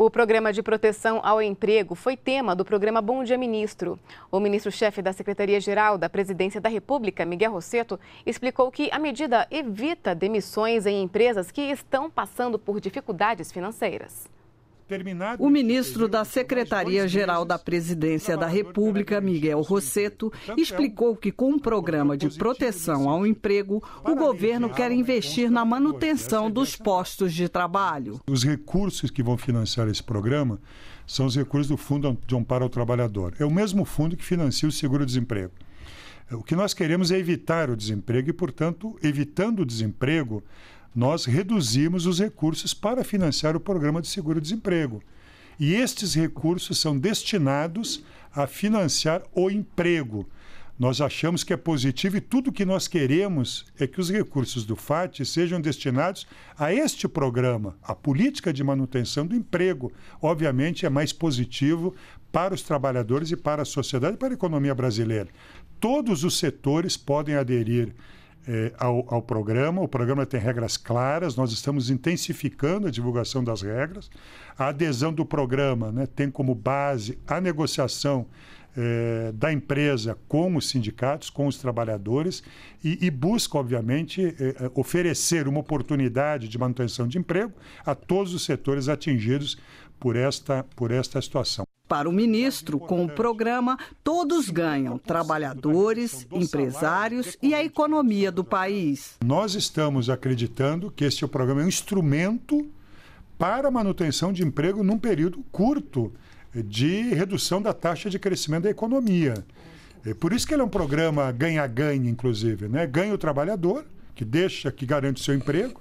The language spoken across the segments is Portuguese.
O programa de proteção ao emprego foi tema do programa Bom Dia Ministro. O ministro-chefe da Secretaria-Geral da Presidência da República, Miguel Rosseto, explicou que a medida evita demissões em empresas que estão passando por dificuldades financeiras. O ministro da Secretaria-Geral da Presidência da República, Miguel Rosseto, é explicou que com um programa de proteção ao emprego, o governo quer investir então, na manutenção dos postos de trabalho. Os recursos que vão financiar esse programa são os recursos do Fundo de Amparo ao Trabalhador. É o mesmo fundo que financia o seguro-desemprego. O que nós queremos é evitar o desemprego e, portanto, evitando o desemprego, nós reduzimos os recursos para financiar o programa de seguro-desemprego. E estes recursos são destinados a financiar o emprego. Nós achamos que é positivo e tudo que nós queremos é que os recursos do FAT sejam destinados a este programa, a política de manutenção do emprego. Obviamente é mais positivo para os trabalhadores e para a sociedade, para a economia brasileira. Todos os setores podem aderir. Eh, ao, ao, programa. O programa tem regras claras, nós estamos intensificando a divulgação das regras. A adesão do programa né, tem como base a negociação eh, da empresa com os sindicatos, com os trabalhadores, e, e busca, obviamente, eh, oferecer uma oportunidade de manutenção de emprego a todos os setores atingidos por esta, por esta situação. Para o ministro, com o programa, todos ganham: trabalhadores, empresários e a economia do país. Nós estamos acreditando que este programa é um instrumento para a manutenção de emprego num período curto de redução da taxa de crescimento da economia. É por isso que ele é um programa ganha-ganha, inclusive. Né? Ganha o trabalhador, que deixa, que garante o seu emprego,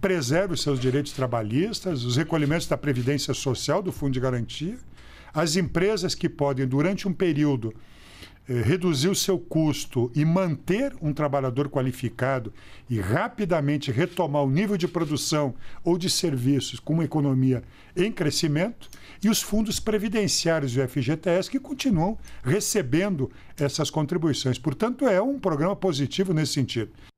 preserva os seus direitos trabalhistas, os recolhimentos da Previdência Social, do Fundo de Garantia, as empresas que podem, durante um período, eh, reduzir o seu custo e manter um trabalhador qualificado e rapidamente retomar o nível de produção ou de serviços com uma economia em crescimento, e os fundos previdenciários do FGTS que continuam recebendo essas contribuições. Portanto, é um programa positivo nesse sentido.